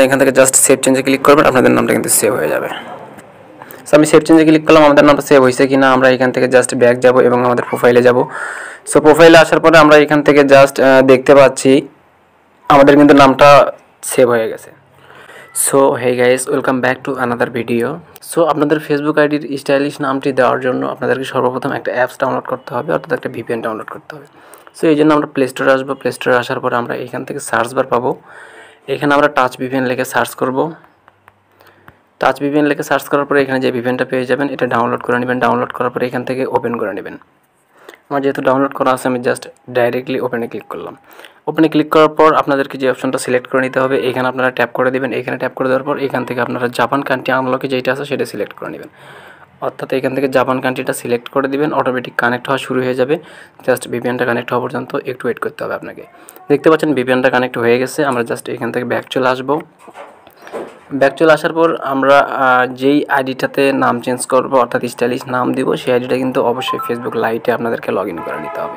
আপনারা এখান থেকে জাস্ট সেভ চেঞ্জে ক্লিক করবেন আপনাদের নামটা কিন্তু সেভ হয়ে যাবে সো আমি সেভ চেঞ্জে ক্লিক করলাম আমাদের নামটা সেভ হয়েছে কি না আমরা এখান থেকে জাস্ট ব্যাক যাব এবং আমাদের প্রোফাইলে যাব সো প্রোফাইলে আসার পরে আমরা এখান থেকে জাস্ট দেখতে পাচ্ছি আমাদের কিন্তু নামটা সেভ হয়ে গেছে so hey guys welcome back to another video so আপনাদের ফেসবুক আইডির স্টাইলিশ নামটি দেওয়ার জন্য আপনাদেরকে সর্বপ্রথম একটা অ্যাপস ডাউনলোড করতে হবে অর্থাৎ একটা ভিপিএন ডাউনলোড করতে হবে সো এই জন্য আমরা প্লে স্টোরে আসবো প্লে স্টোরে আসার পর আমরা এখান থেকে সার্চ বার পাবো এখানে আমরা টাচ ভিভিএন লেখে সার্চ করব টাচ ভিভিএন লেখে সার্চ করার পরে এখানে যে ভিভিএনটা পেয়ে যাবেন এটা ডাউনলোড করে নেবেন ডাউনলোড করার পরে এখান থেকে ওপেন করে নেবেন আমার যেহেতু ডাউনলোড করা আছে আমি জাস্ট ডাইরেক্টলি ওপেনে ক্লিক করলাম ওপেনে ক্লিক করার পর আপনাদেরকে যে অপশনটা সিলেক্ট করে নিতে হবে এখানে আপনারা ট্যাপ করে দেবেন এখানে ট্যাপ করে দেওয়ার পর এখান থেকে আপনারা জাপান কান্ট্রি আমলকে যেটা আছে সেটা সিলেক্ট করে নেবেন অর্থাৎ এখান থেকে জাপান কান্ট্রিটা সিলেক্ট করে দিবেন অটোমেটিক কানেক্ট হওয়া শুরু হয়ে যাবে জাস্ট ভিপিএনটা কানেক্ট হওয়া পর্যন্ত একটু ওয়েট করতে হবে আপনাকে দেখতে পাচ্ছেন বিপিএনটা কানেক্ট হয়ে গেছে আমরা জাস্ট এখান থেকে ব্যাক চলে আসবো ব্যাক চলে আসার পর আমরা যেই আইডিটাতে নাম চেঞ্জ করবো অর্থাৎ স্টাইলিশ নাম দিব সেই আইডিটা কিন্তু অবশ্যই ফেসবুক লাইটে আপনাদেরকে লগ ইন করে নিতে হবে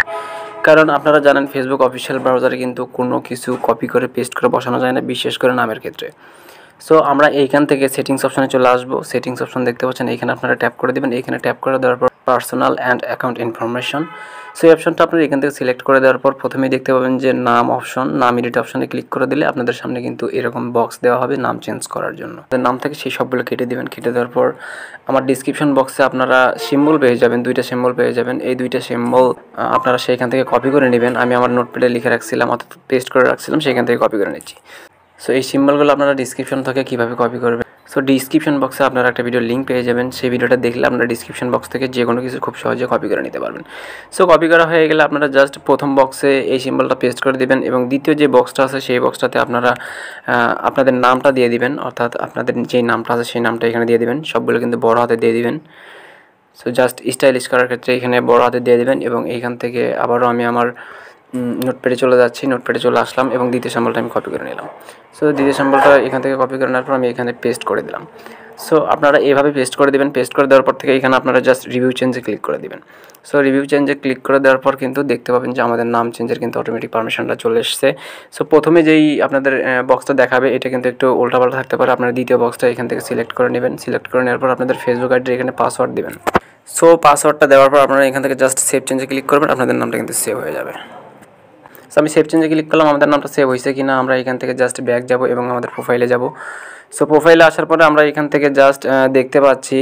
কারণ আপনারা জানেন ফেসবুক অফিসিয়াল ব্রাউজারে কিন্তু কোনো কিছু কপি করে পেস্ট করে বসানো যায় না বিশেষ করে নামের ক্ষেত্রে সো আমরা এইখান থেকে সেটিংস অপশানে চলে আসবো সেটিংস অপশান দেখতে পাচ্ছেন এইখানে আপনারা ট্যাপ করে দেবেন এইখানে ট্যাপ করে দেওয়ার পর personal and account information so এই অপশানটা আপনারা এখান থেকে সিলেক্ট করে দেওয়ার পর প্রথমেই দেখতে পাবেন যে নাম অপশন নাম এডিট অপশানে ক্লিক করে দিলে আপনাদের সামনে কিন্তু এরকম বক্স দেওয়া হবে নাম চেঞ্জ করার জন্য নাম থেকে সেই সবগুলো কেটে দেবেন কেটে দেওয়ার পর আমার ডিসক্রিপশন বক্সে আপনারা সিম্বল পেয়ে যাবেন দুইটা সিম্বল পেয়ে যাবেন এই দুইটা সিম্বল আপনারা সেইখান থেকে কপি করে নেবেন আমি আমার নোটপ্যাডে লিখে রাখছিলাম অর্থাৎ পেস্ট করে রাখছিলাম সেখান থেকে কপি করে নিচ্ছি সো এই সিম্বলগুলো আপনারা ডিসক্রিপশন থেকে কীভাবে কপি করবেন সো ডিসক্রিপশন বক্সে আপনারা একটা ভিডিও লিঙ্ক পেয়ে যাবেন সেই ভিডিওটা দেখলে আপনারা ডিসক্রিপশন বক্স থেকে যে কোনো কিছু খুব সহজে কপি করে নিতে পারবেন সো কপি করা হয়ে গেলে আপনারা জাস্ট প্রথম বক্সে এই সিম্বলটা পেস্ট করে দেবেন এবং দ্বিতীয় যে বক্সটা আছে সেই বক্সটাতে আপনারা আপনাদের নামটা দিয়ে দিবেন অর্থাৎ আপনাদের যে নামটা আছে সেই নামটা এখানে দিয়ে দিবেন সবগুলো কিন্তু বড় হাতে দিয়ে দিবেন সো জাস্ট স্টাইলিশ করার ক্ষেত্রে এখানে বড় হাতে দিয়ে দেবেন এবং এইখান থেকে আবারও আমি আমার নোটপ্যাডে চলে যাচ্ছি নোটপ্যাডে চলে আসলাম এবং দ্বিতীয় স্যাম্পলটা আমি কপি করে নিলাম সো দ্বিতীয় স্যাম্পলটা এখান থেকে কপি করে নেওয়ার পর আমি এখানে পেস্ট করে দিলাম সো আপনারা এভাবে পেস্ট করে দেবেন পেস্ট করে দেওয়ার পর থেকে এখানে আপনারা জাস্ট রিভিউ চেঞ্জে ক্লিক করে দেবেন সো রিভিউ চেঞ্জে ক্লিক করে দেওয়ার পর কিন্তু দেখতে পাবেন যে আমাদের নাম চেঞ্জের কিন্তু অটোমেটিক পারমিশনটা চলে এসছে সো প্রথমে যেই আপনাদের বক্সটা দেখাবে এটা কিন্তু একটু উল্টাপাল্টা থাকতে পারে আপনারা দ্বিতীয় বক্সটা এখান থেকে সিলেক্ট করে নেবেন সিলেক্ট করে নেওয়ার পর আপনাদের ফেসবুক আইডির এখানে পাসওয়ার্ড দেবেন সো পাসওয়ার্ডটা দেওয়ার পর আপনারা এখান থেকে জাস্ট সেভ চেঞ্জে ক্লিক করবেন আপনাদের নামটা কিন্তু সেভ হয়ে যাবে সো আমি সেভ চেঞ্জে ক্লিক করলাম আমাদের নামটা সেভ হয়েছে কিনা আমরা এখান থেকে জাস্ট ব্যাক যাব এবং আমাদের প্রোফাইলে যাব সো প্রোফাইলে আসার পরে আমরা এখান থেকে জাস্ট দেখতে পাচ্ছি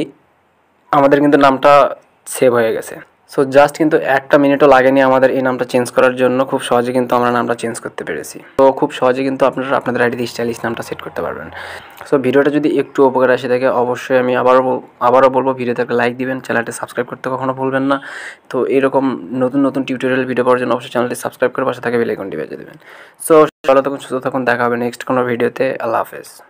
আমাদের কিন্তু নামটা সেভ হয়ে গেছে সো জাস্ট কিন্তু একটা মিনিটও লাগেনি আমাদের এই নামটা চেঞ্জ করার জন্য খুব সহজে কিন্তু আমরা নামটা চেঞ্জ করতে পেরেছি তো খুব সহজে কিন্তু আপনারা আপনাদের আইডি স্টাইলিশ নামটা সেট করতে পারবেন সো ভিডিওটা যদি একটু উপকার আসে থাকে অবশ্যই আমি আবারও আবারও বলবো ভিডিওতে লাইক দিবেন চ্যানেলটি সাবস্ক্রাইব করতে কখনো ভুলবেন না তো এরকম নতুন নতুন টিউটোরিয়াল ভিডিও পাওয়ার জন্য অবশ্যই চ্যানেলটি সাবস্ক্রাইব করে পাশে থাকে বেলাইকনটি বেজে দেবেন সো চলো তখন সুস্থ থাকুন দেখা হবে নেক্সট কোনো ভিডিওতে আল্লাহ হাফেজ